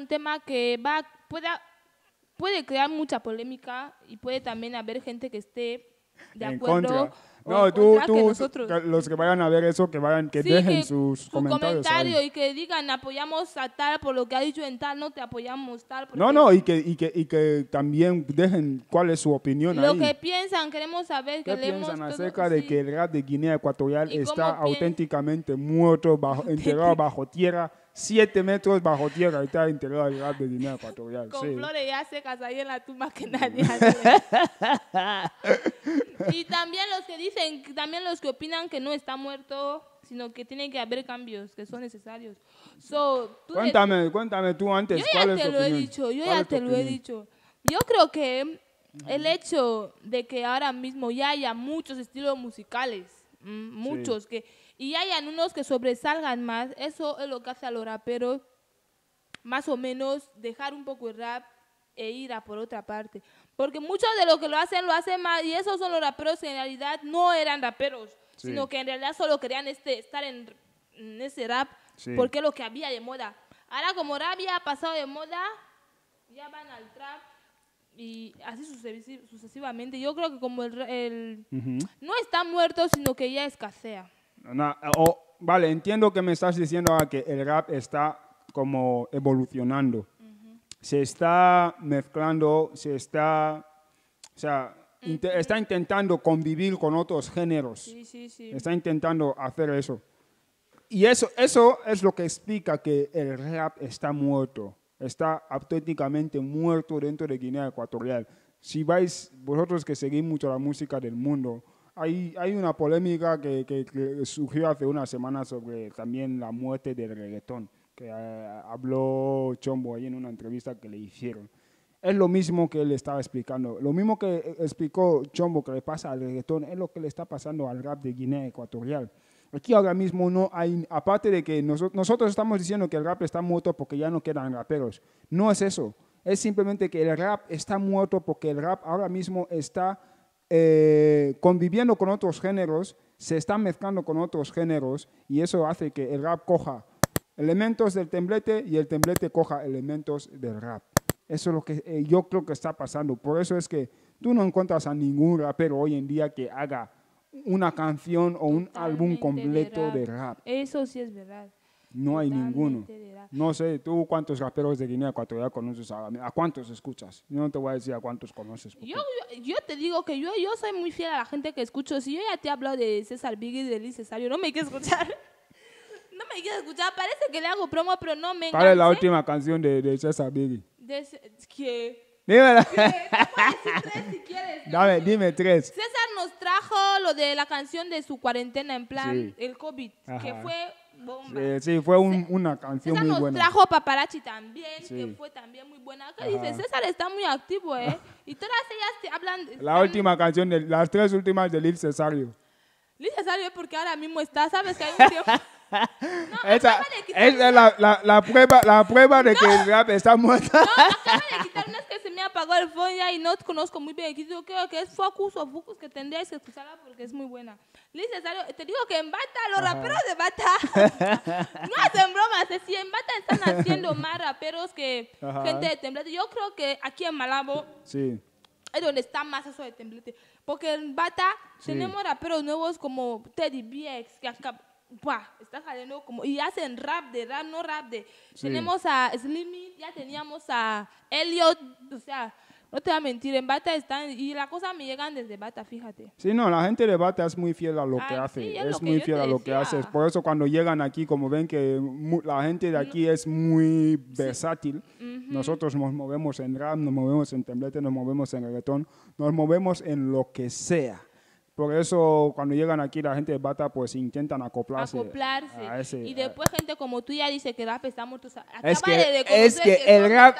un tema que va, pueda, puede crear mucha polémica y puede también haber gente que esté de acuerdo. No, tú, los que vayan a ver eso, que vayan, que dejen sus comentarios. y que digan, apoyamos a tal por lo que ha dicho en tal, no te apoyamos tal. No, no, y que, y, que, y que también dejen cuál es su opinión Lo que piensan, queremos saber. ¿Qué que piensan acerca de que el rat de Guinea Ecuatorial está auténticamente muerto, bajo, enterrado bajo tierra 7 metros bajo tierra y está enterrado de Guinea Ecuatorial. Con flores ya secas ahí en la tumba que nadie hace. y también los que dicen, también los que opinan que no está muerto, sino que tiene que haber cambios que son necesarios. So, tú cuéntame, cuéntame tú antes. Yo ya ¿cuál te lo he dicho, yo ya te lo he dicho. Yo creo que el hecho de que ahora mismo ya haya muchos estilos musicales Mm, muchos que y hay unos que sobresalgan más, eso es lo que hace a los raperos más o menos dejar un poco el rap e ir a por otra parte, porque muchos de los que lo hacen lo hacen más y esos son los raperos en realidad no eran raperos, sino que en realidad solo querían este estar en, ese rap porque es lo que había de moda. Ahora como rabia ha pasado de moda, ya van al trap y así sucesivamente. Yo creo que como el, no está muerto, sino que ya escasea. vale, entiendo que me estás diciendo que el rap está como evolucionando. Se está mezclando, se está, o sea, está intentando convivir con otros géneros. Está intentando hacer eso. Y eso, eso es lo que explica que el rap está muerto está auténticamente muerto dentro de Guinea Ecuatorial. Si vais, vosotros que seguís mucho la música del mundo, hay, hay una polémica que, que, surgió hace una semana sobre también la muerte del reggaetón, que eh, habló Chombo ahí en una entrevista que le hicieron. Es lo mismo que él estaba explicando. Lo mismo que eh, explicó Chombo que le pasa al reggaetón es lo que le está pasando al rap de Guinea Ecuatorial. Aquí ahora mismo no hay, aparte de que nosotros, estamos diciendo que el rap está muerto porque ya no quedan raperos. No es eso. Es simplemente que el rap está muerto porque el rap ahora mismo está eh, conviviendo con otros géneros, se está mezclando con otros géneros y eso hace que el rap coja elementos del temblete y el temblete coja elementos del rap. Eso es lo que eh, yo creo que está pasando. Por eso es que tú no encuentras a ningún rapero hoy en día que haga una canción o un álbum completo de rap. Eso sí es verdad. No hay ninguno. No sé, tú cuántos raperos de Guinea Ecuatorial conoces ¿A cuántos escuchas? Yo no te voy a decir a cuántos conoces. Yo, yo, te digo que yo, yo soy muy fiel a la gente que escucho. Si yo ya te he hablado de César Biggie, de Liz Cesario, no me quieres escuchar. no me quieres escuchar. Parece que le hago promo, pero no me. ¿Cuál es la última canción de, de César Biggie? De, que Dime tres Dame, dime tres. César nos trajo lo de la canción de su cuarentena en plan el COVID, que fue bomba. Sí, fue una canción muy buena. César nos trajo Paparazzi también, que fue también muy buena. Acá dice, César está muy activo, ¿eh? y todas ellas te hablan... De, la última canción, de, las tres últimas de Lil Cesario. Lil Cesario porque ahora mismo está, ¿sabes? Que hay un esa, es la, la, prueba, la prueba de que el rap está muerta. No, acaba de quitar, es que se me apagó el phone ya y no te conozco muy bien. yo creo que es Focus o Focus que tendrías que escucharla porque es muy buena. necesario te digo que en Bata, los raperos de Bata, no hacen bromas. Si en Bata están haciendo más raperos que gente de temblete, yo creo que aquí en Malabo sí. es donde está más eso de templete Porque en Bata tenemos raperos nuevos como Teddy BX, que acaba está como, y hacen rap de rap, no rap de, tenemos a Slimmy, ya teníamos a Elliot, o sea, no te voy a mentir, en Bata están, y la cosa me llegan desde Bata, fíjate. Sí, no, la gente de Bata es muy fiel a lo que hace, es, muy fiel a lo que hace, por eso cuando llegan aquí, como ven que la gente de aquí es muy versátil, nosotros nos movemos en rap, nos movemos en temblete, nos movemos en reggaetón, nos movemos en lo que sea. Por eso cuando llegan aquí la gente de Bata pues intentan acoplarse. Acoplarse. y después gente como tú ya dice que rap está muerto. Es que, es que, el, rap,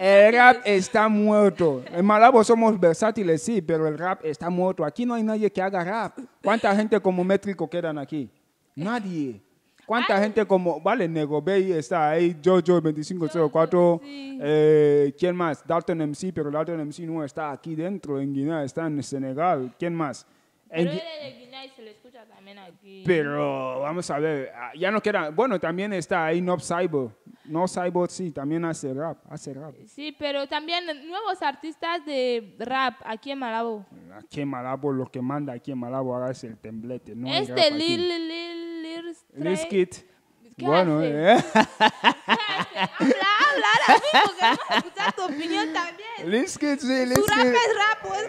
el rap está muerto. En Malabo somos versátiles, sí, pero el rap está muerto. Aquí no hay nadie que haga rap. ¿Cuánta gente como Métrico quedan aquí? Nadie. ¿Cuánta gente como, vale, Nego está ahí, Jojo 2504, eh, ¿quién más? Dalton MC, pero Dalton MC no está aquí dentro en Guinea, está en Senegal, ¿quién más? Pero él de Guinea y se lo escucha también aquí. Pero vamos a ver, ah, ya no queda. Bueno, también está ahí Nob Cyber. No Cybo sí, también hace rap, hace rap. Sí, pero también nuevos artistas de rap aquí en Malabo. Aquí en Malabo, lo que manda aquí en Malabo ahora es el temblete. este Lil, Lil, Lil, Lil bueno, ¿eh? habla, Habla, habla porque vamos a escuchar tu opinión también. Lizkit, sí, Tu rap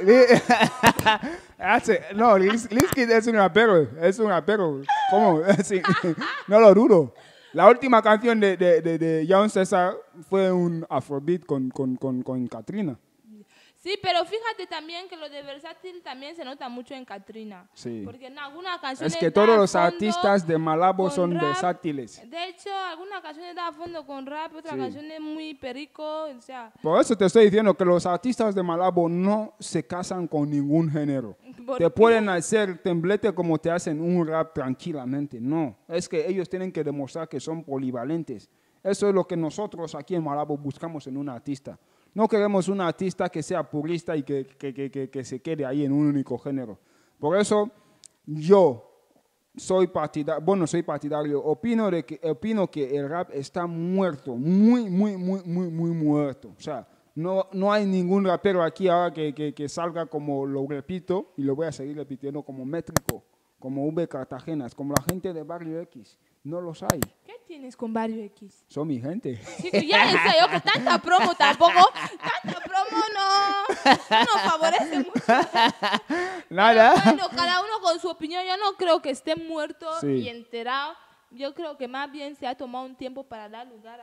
es rap, pues, Hace, no, Lizkit es un rapero, es un rapero. ¿Cómo? no lo dudo. La última canción de, de, de, John César fue un afrobeat con, con, con, con Katrina. Sí, pero fíjate también que lo de versátil también se nota mucho en Katrina. Sí. Porque en alguna canciones. Es que todos los artistas de Malabo son versátiles. De hecho, alguna canciones da a fondo con rap, otra canción es muy perico. O sea. Por eso te estoy diciendo que los artistas de Malabo no se casan con ningún género. Te pueden hacer temblete como te hacen un rap tranquilamente. No. Es que ellos tienen que demostrar que son polivalentes. Eso es lo que nosotros aquí en Malabo buscamos en un artista no queremos un artista que sea purista y que, que, que, que, se quede ahí en un único género. Por eso yo soy partidario, bueno, soy partidario, opino, que, opino que el rap está muerto, muy, muy, muy, muy, muy muerto. O sea, no, no hay ningún rapero aquí ahora que, salga como, lo repito, y lo voy a seguir repitiendo, como métrico, como V Cartagenas, como la gente de Barrio X. No los hay. ¿Qué tienes con Barrio X? Son mi gente. Sí, ya yo que tanta promo tampoco. Tanta promo no. No favorece mucho. Nada. bueno, cada uno con su opinión. Yo no creo que esté muerto y enterado. Yo creo que más bien se ha tomado un tiempo para dar lugar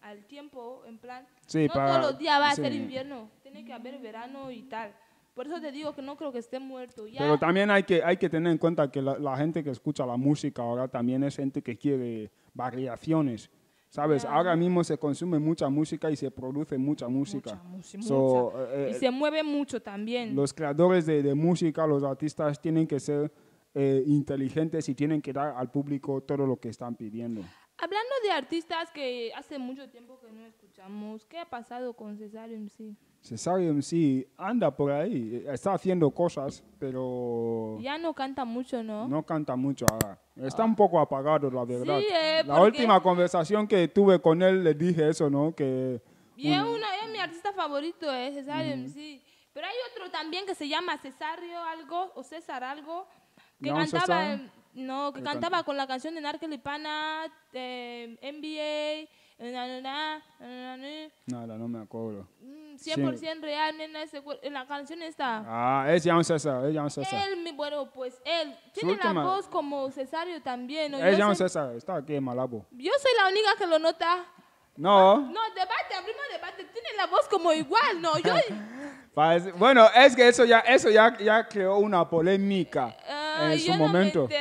al tiempo, en plan. no todos los días va a ser invierno. Tiene que haber verano y tal. Por eso te digo que no creo que esté muerto. Ya. Pero también hay que, hay que tener en cuenta que la, gente que escucha la música ahora también es gente que quiere variaciones. ¿Sabes? Ahora mismo se consume mucha música y se produce mucha música. Mucha, eh, y eh, se mueve mucho también. Los creadores de, música, los artistas, tienen que ser eh, inteligentes y tienen que dar al público todo lo que están pidiendo. Hablando de artistas que hace mucho tiempo que no escuchamos, ¿qué ha pasado con Cesario MC? Cesario MC anda por ahí, está haciendo cosas, pero... Ya no canta mucho, ¿no? No canta mucho ahora. Está un poco apagado, la verdad. Sí, eh, la última conversación que tuve con él le dije eso, ¿no? Que... Y es, mi artista favorito, es eh, Cesario MC. Pero hay otro también que se llama Cesario algo, o César algo, que cantaba... En, no, que cantaba con la canción de Lipana eh, NBA, na, Nada, no me acuerdo. 100%, mm, real, nena, en la canción está. Ah, es Jean César, es César. Él, bueno, pues él tiene la voz como Cesario también. ¿no? Es Jean César, está aquí en Malabo. Yo soy la única que lo nota. No. Ah, no, debate, abrimos debate. Tiene la voz como igual, ¿no? bueno, es que eso ya, eso ya, ya creó una polémica. Eh, en su momento. No me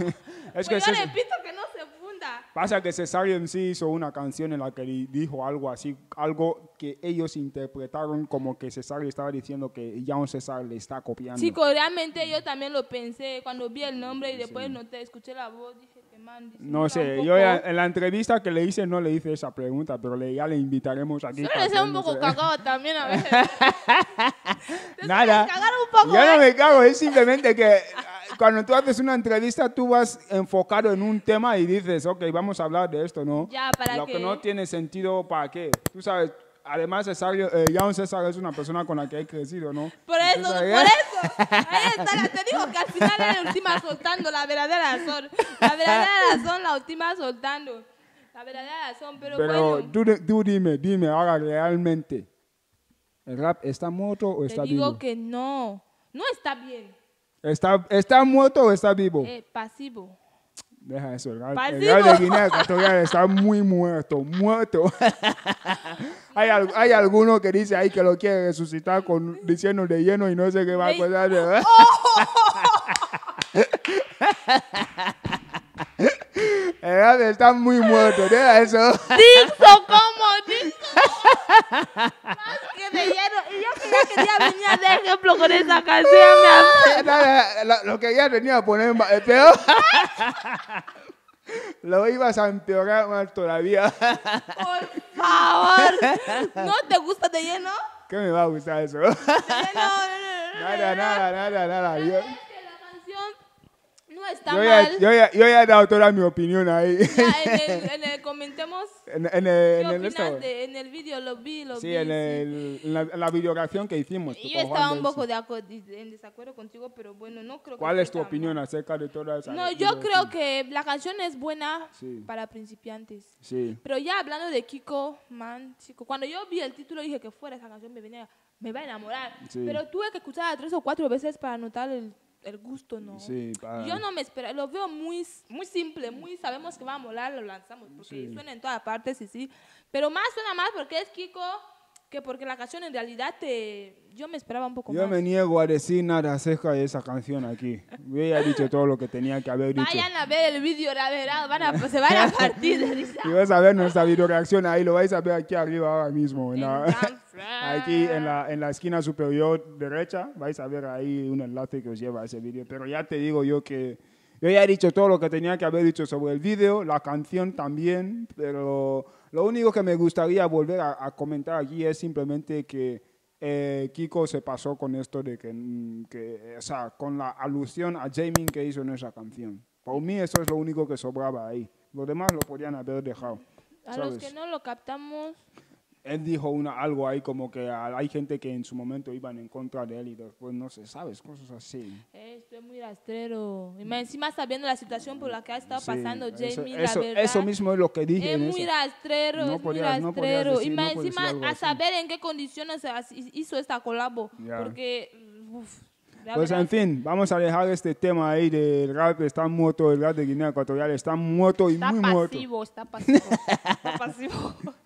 enteré, pues que yo se... repito que no se funda. Pasa que Cesario sí hizo una canción en la que dijo algo así, algo que ellos interpretaron como que Cesario estaba diciendo que ya un César le está copiando. Sí, pues, realmente yo también lo pensé cuando vi el nombre y después noté, no te escuché la voz, dije man. No sé, yo en la entrevista que le hice no le hice esa pregunta, pero le, ya le invitaremos aquí. Suele ser un poco cagado también a veces. Nada. un poco, no ¿eh? me cago, es simplemente que cuando tú haces una entrevista, tú vas enfocado en un tema y dices, ok, vamos a hablar de esto, ¿no? Ya, ¿para Lo que no tiene sentido, ¿para qué? Tú sabes, además César, eh, un César es una persona con la que he crecido, ¿no? Por eso, por eso. Ahí está, te digo que al final era la última soltando, la verdadera razón. La verdadera razón, la última soltando. La verdadera razón, pero, pero bueno. Tú, tú dime, dime ahora realmente. ¿El rap está muerto o está vivo? Te digo que no. No está bien. ¿Está, está muerto o está vivo? Eh, pasivo. Deja eso. El, el de Guinea Ecuatorial está muy muerto, muerto. hay, hay alguno que dice ahí que lo quiere resucitar con, diciendo de lleno y no sé qué va a pasar. está muy muerto, era eso. Sí, ¿cómo? ¿cómo? Más que de lleno. Y yo que ya quería de ejemplo con esa canción. lo, que ya venía a poner peor. Lo ibas a empeorar más todavía. Por favor. ¿No te gusta de lleno? ¿Qué me va a gustar eso? nada, nada, nada, nada. Yo... No está yo mal. Ya, yo, ya, yo ya he dado toda mi opinión ahí. en, el, en comentemos. En, el, el en el vídeo lo vi, sí, En, la, la que hicimos. Yo estaba un poco de en desacuerdo contigo, pero bueno, no creo ¿Cuál es tu opinión acerca de toda esa No, yo creo que la canción es buena para principiantes. Sí. Pero ya hablando de Kiko, man, chico, cuando yo vi el título dije que fuera esa canción me venía, me va a enamorar. Pero tuve que escucharla tres o cuatro veces para anotar el el gusto no. Yo no me espero, lo veo muy, muy simple, muy sabemos que va a molar, lo lanzamos, porque suena en todas partes y sí. Pero más suena más porque es Kiko que porque la canción en realidad te... Yo me esperaba un poco más. Yo me niego a decir nada acerca de esa canción aquí. Yo ya he dicho todo lo que tenía que haber dicho. Vayan a ver el vídeo, la verdad, van se van a partir de risa. Y vas a ver nuestra videoreacción ahí, lo vais a ver aquí arriba ahora mismo. ¿no? Aquí en la, en la esquina superior derecha vais a ver ahí un enlace que os lleva a ese vídeo. Pero ya te digo yo que yo ya he dicho todo lo que tenía que haber dicho sobre el vídeo, la canción también, pero lo único que me gustaría volver a, comentar aquí es simplemente que eh, Kiko se pasó con esto de mm, que, o sea, con la alusión a Jamie que hizo en esa canción. Para mí eso es lo único que sobraba ahí. Los demás lo podrían haber dejado. A los que no lo captamos él dijo algo ahí como que hay gente que en su momento iban en contra de él y después no se sé, sabes, cosas así. Eh, Esto es muy rastrero. Y más encima sabiendo la situación por la que ha estado pasando Jamie, la verdad. Eso mismo es lo que dije. Es muy rastrero, muy rastrero. y me encima a saber en qué condiciones hizo esta colabo. Porque, uf, pues en fin, vamos a dejar este tema ahí del rap, está muerto, el rap de Guinea Ecuatorial está muerto y muy muerto. Está pasivo, está pasivo. está pasivo.